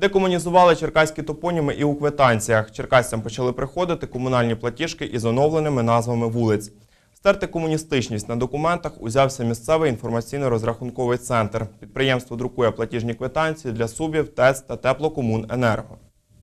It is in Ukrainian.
Декомунізували черкаські топоніми і у квитанціях. Черкасцям почали приходити комунальні платіжки із оновленими назвами вулиць. Стерти комуністичність на документах узявся місцевий інформаційно-розрахунковий центр. Підприємство друкує платіжні квитанції для субів, ТЕЦ та теплокомуненерго.